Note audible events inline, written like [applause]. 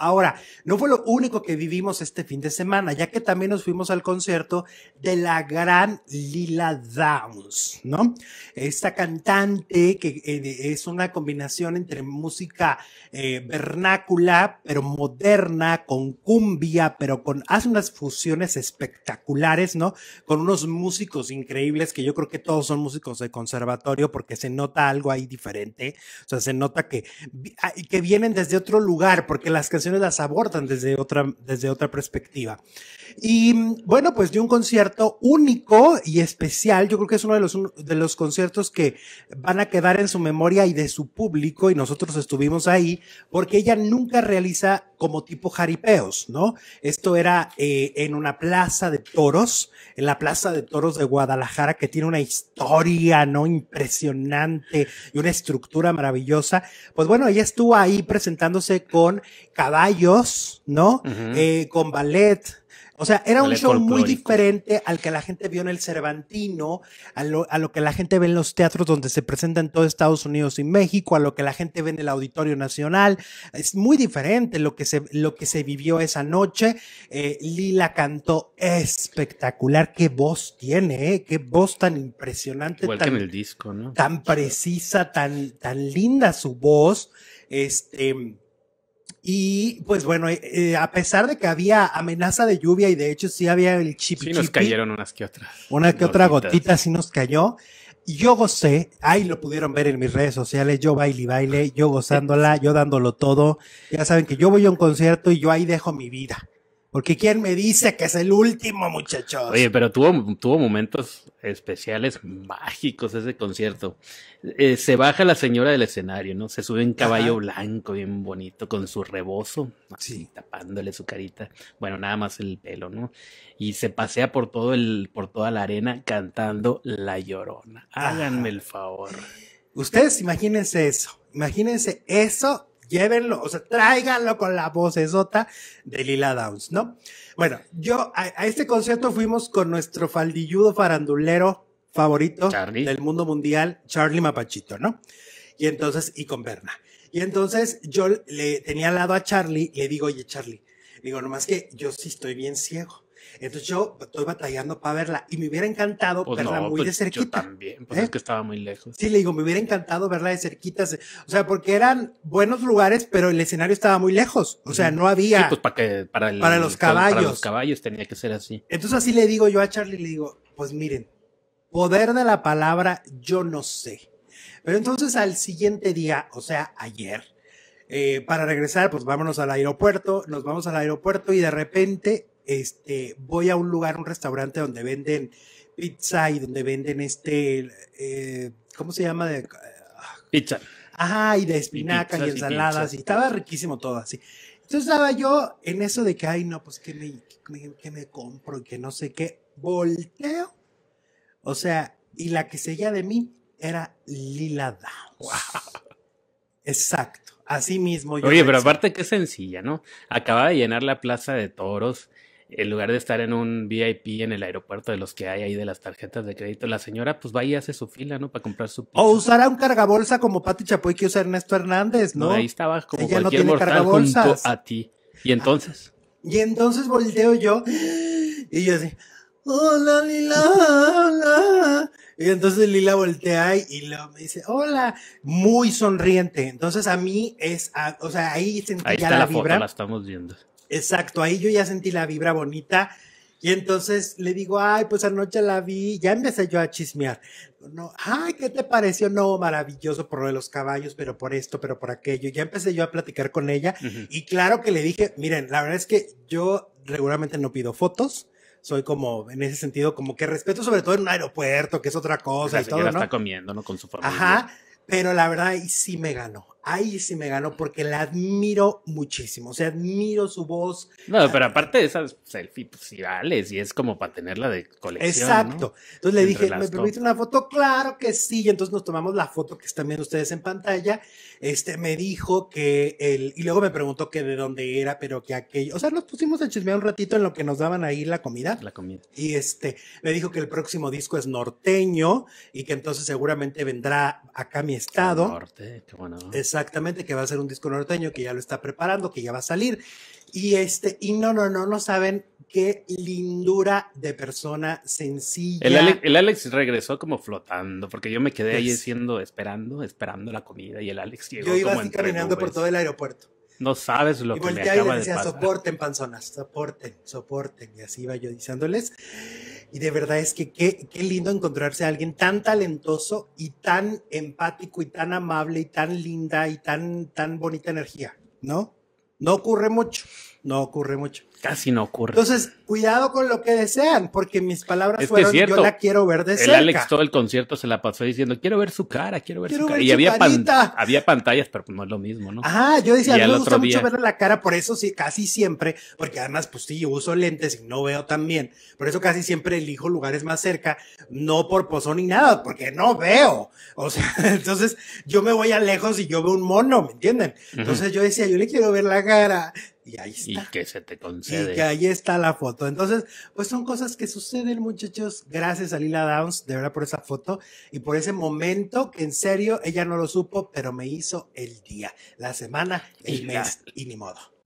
Ahora, no fue lo único que vivimos este fin de semana, ya que también nos fuimos al concierto de la gran Lila Downs, ¿no? Esta cantante que eh, es una combinación entre música eh, vernácula, pero moderna, con cumbia, pero con, hace unas fusiones espectaculares, ¿no? Con unos músicos increíbles que yo creo que todos son músicos de conservatorio porque se nota algo ahí diferente, o sea, se nota que, ah, que vienen desde otro lugar, porque las canciones las abordan desde otra, desde otra perspectiva. Y bueno, pues de un concierto único y especial. Yo creo que es uno de los, de los conciertos que van a quedar en su memoria y de su público. Y nosotros estuvimos ahí porque ella nunca realiza como tipo jaripeos, ¿no? Esto era eh, en una plaza de toros, en la plaza de toros de Guadalajara, que tiene una historia, ¿no? Impresionante y una estructura maravillosa. Pues bueno, ella estuvo ahí presentándose con caballos, ¿no? Eh, con ballet, o sea, era un show muy diferente al que la gente vio en el Cervantino, a lo, que la gente ve en los teatros donde se presenta en todo Estados Unidos y México, a lo que la gente ve en el Auditorio Nacional. Es muy diferente lo que se, lo que se vivió esa noche. Eh, Lila cantó espectacular. Qué voz tiene, eh, qué voz tan impresionante. tan, que en el disco, ¿no? Tan precisa, tan, tan linda su voz. Este y pues bueno, eh, eh, a pesar de que había amenaza de lluvia y de hecho sí había el chip. Sí, nos cayeron unas que otras. Una que otra gotita sí nos cayó. Yo gocé, ahí lo pudieron ver en mis redes sociales, yo baile y baile, yo gozándola, yo dándolo todo. Ya saben que yo voy a un concierto y yo ahí dejo mi vida. Porque quién me dice que es el último, muchachos. Oye, pero tuvo, tuvo momentos especiales mágicos ese concierto. Eh, se baja la señora del escenario, ¿no? Se sube un caballo blanco bien bonito con su rebozo, así, tapándole su carita. Bueno, nada más el pelo, ¿no? Y se pasea por todo el, por toda la arena cantando La Llorona. Háganme el favor. Ustedes imagínense eso. Imagínense eso llévenlo, o sea, tráiganlo con la esota de Lila Downs, ¿no? Bueno, yo a, este concierto fuimos con nuestro faldilludo farandulero favorito del mundo mundial, Charlie Mapachito, ¿no? Y entonces, y con Berna. Y entonces yo le tenía al lado a Charlie, y le digo, oye Charlie, digo, nomás que yo sí estoy bien ciego. Entonces yo estoy batallando para verla y me hubiera encantado pues verla muy pues de cerquita. Yo también, pues es ¿eh? que estaba muy lejos. Sí, le digo, me hubiera encantado verla de cerquita. O sea, porque eran buenos lugares, pero el escenario estaba muy lejos. O sea, no había. Sí, pues para, que, para, los caballos. Para los caballos tenía que ser así. Entonces así le digo yo a Charlie, le digo, pues miren, poder de la palabra, yo no sé. Pero entonces al siguiente día, o sea, ayer, eh, para regresar, pues vámonos al aeropuerto, nos vamos al aeropuerto y de repente este, voy a un lugar, un restaurante donde venden pizza y donde venden este, eh, ¿cómo se llama? De, pizza. Ajá, y de espinacas y, ensaladas, y, estaba riquísimo todo así. Entonces estaba yo en eso de que, ay, no, pues que me, me compro y que no sé qué. Volteo. O sea, y la que seguía de mí era Lila Downs. Exacto. Así mismo. Yo Oye, pero aparte qué sencilla, ¿no? Acababa de llenar la plaza de toros en lugar de estar en un VIP en el aeropuerto de los que hay ahí de las tarjetas de crédito, la señora pues va y hace su fila, ¿no? Para comprar su O usará un cargabolsa como Pati Chapoy que usa Ernesto Hernández, ¿no? ahí estaba como cualquier mortal junto a ti. Y entonces. Y entonces volteo yo y yo así, hola Lila, hola. Y entonces Lila voltea y luego me dice, hola, muy sonriente. Entonces a mí es, o sea, ahí sentí está la, vibra. la estamos viendo. Exacto, ahí yo ya sentí la vibra bonita. Y entonces le digo, ay, pues anoche la vi, ya empecé yo a chismear. No, ay, ¿qué te pareció? No, maravilloso por lo de los caballos, pero por esto, pero por aquello. Ya empecé yo a platicar con ella y claro que le dije, miren, la verdad es que yo regularmente no pido fotos. Soy como, en ese sentido, como que respeto sobre todo en un aeropuerto, que es otra cosa. y todo, ¿no? está comiendo, ¿no? Con su familia. Ajá. Pero la verdad, ahí sí me ganó. Ahí sí me ganó porque la admiro muchísimo. O sea, admiro su voz. No, pero aparte de esas selfies pues, vale, y es como para tenerla de colección. Exacto. Entonces le dije, ¿me permite una foto? Claro que sí. Y entonces nos tomamos la foto que están viendo ustedes en pantalla. Este me dijo que el. Y luego me preguntó que de dónde era, pero que aquello. O sea, nos pusimos a chismear un ratito en lo que nos daban ahí la comida. La comida. Y este me dijo que el próximo disco es norteño y que entonces seguramente vendrá acá mi estado. Exactamente, que va a ser un disco norteño, que ya lo está preparando, que ya va a salir. Y este, y no, no, no, no saben qué lindura de persona sencilla. El, Alex regresó como flotando, porque yo me quedé ahí siendo, esperando, esperando la comida, y el Alex llegó. Yo iba así caminando por todo el aeropuerto. No sabes lo que me acaba y decía, de pasar. Soporten, panzonas, soporten, soporten. Y así iba yo diciéndoles. Y de verdad es que qué, qué lindo encontrarse a alguien tan talentoso y tan empático y tan amable y tan linda y tan, tan bonita energía, ¿no? No ocurre mucho, no ocurre mucho casi no ocurre. Entonces, cuidado con lo que desean, porque mis palabras fueron, yo la quiero ver de cerca. El Alex todo el concierto se la pasó diciendo, quiero ver su cara, quiero ver su cara. y había, había, pantallas, pero no es lo mismo, ¿no? Ah, yo decía, a me gusta mucho ver la cara, por eso sí, casi siempre, porque además, pues sí, yo uso lentes y no veo tan bien, por eso casi siempre elijo lugares más cerca, no por pozo ni nada, porque no veo. O sea, [laughs] entonces yo me voy a lejos y yo veo un mono, ¿me entienden? Entonces yo decía, yo le quiero ver la cara, y ahí está. Y que se te concede. Y que ahí está la foto. Entonces, pues son cosas que suceden, muchachos. Gracias a Lila Downs, de verdad, por esa foto y por ese momento que en serio ella no lo supo, pero me hizo el día, la semana, el mes y ni modo.